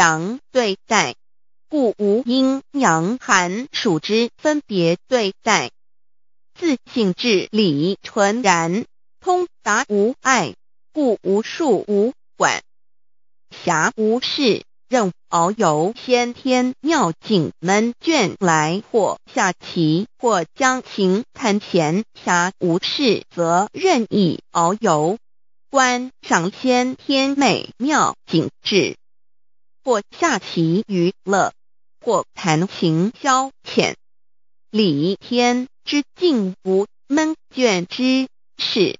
阳对待，故无阴阳寒暑之分别对待。自性至理，纯然通达无碍，故无数无管，暇无事，任遨游。先天妙景，门卷来或下棋，或将行谈闲，暇无事则任意遨游，观赏先天美妙景致。或下棋娱乐，或弹琴消遣，礼天之敬无闷倦之事，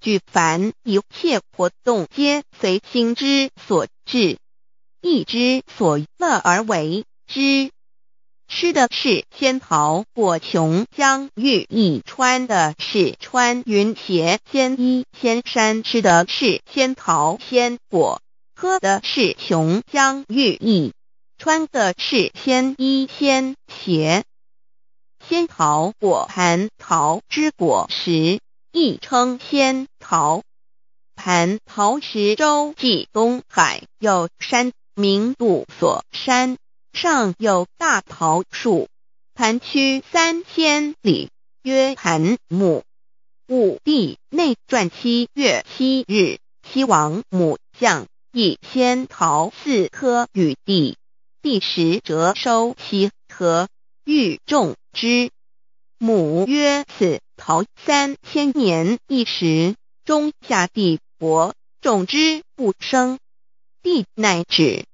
举凡一切活动皆随心之所至，意之所乐而为之。吃的是仙桃果琼浆玉液，穿的是穿云鞋仙衣仙衫，吃的是仙桃仙果。喝的是琼浆玉液，穿的是仙衣仙鞋。仙桃果盘桃之果实，亦称仙桃。盘桃石洲即东海有山，名不所山，上有大桃树，盘屈三千里，曰盘母。武帝内传七月七日，西王母降。以仙桃四颗与地，第十折收其核，欲种之。母曰：“此桃三千年一时，中下地，薄，种之不生。”地乃止。